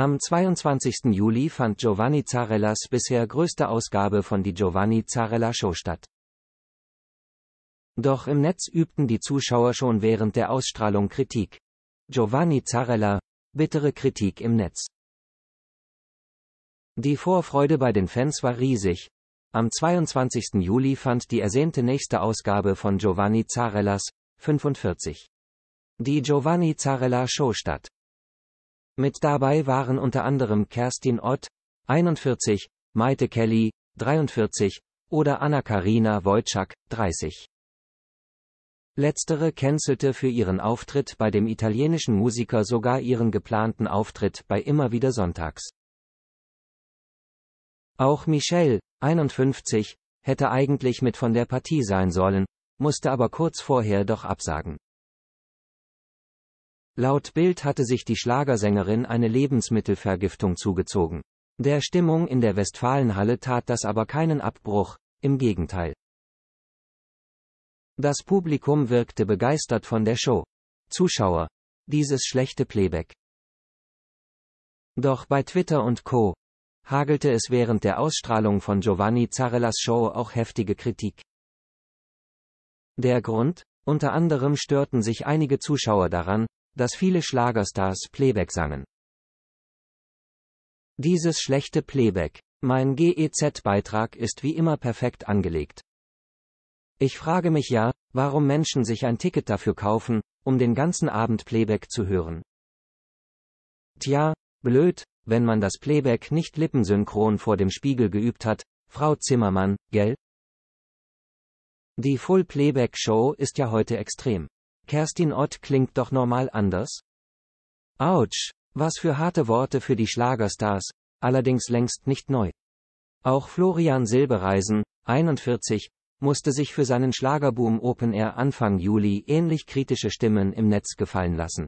Am 22. Juli fand Giovanni Zarellas bisher größte Ausgabe von Die Giovanni Zarella Show statt. Doch im Netz übten die Zuschauer schon während der Ausstrahlung Kritik. Giovanni Zarella, bittere Kritik im Netz. Die Vorfreude bei den Fans war riesig. Am 22. Juli fand die ersehnte nächste Ausgabe von Giovanni Zarellas, 45. Die Giovanni Zarella Show statt. Mit dabei waren unter anderem Kerstin Ott, 41, Maite Kelly, 43, oder Anna-Karina Wojcik, 30. Letztere cancelte für ihren Auftritt bei dem italienischen Musiker sogar ihren geplanten Auftritt bei Immer wieder Sonntags. Auch Michelle, 51, hätte eigentlich mit von der Partie sein sollen, musste aber kurz vorher doch absagen. Laut Bild hatte sich die Schlagersängerin eine Lebensmittelvergiftung zugezogen. Der Stimmung in der Westfalenhalle tat das aber keinen Abbruch, im Gegenteil. Das Publikum wirkte begeistert von der Show. Zuschauer. Dieses schlechte Playback. Doch bei Twitter und Co. hagelte es während der Ausstrahlung von Giovanni Zarellas Show auch heftige Kritik. Der Grund? Unter anderem störten sich einige Zuschauer daran, dass viele Schlagerstars Playback sangen. Dieses schlechte Playback. Mein GEZ-Beitrag ist wie immer perfekt angelegt. Ich frage mich ja, warum Menschen sich ein Ticket dafür kaufen, um den ganzen Abend Playback zu hören. Tja, blöd, wenn man das Playback nicht lippensynchron vor dem Spiegel geübt hat, Frau Zimmermann, gell? Die Full-Playback-Show ist ja heute extrem. Kerstin Ott klingt doch normal anders? Autsch, was für harte Worte für die Schlagerstars, allerdings längst nicht neu. Auch Florian Silbereisen, 41, musste sich für seinen Schlagerboom Open Air Anfang Juli ähnlich kritische Stimmen im Netz gefallen lassen.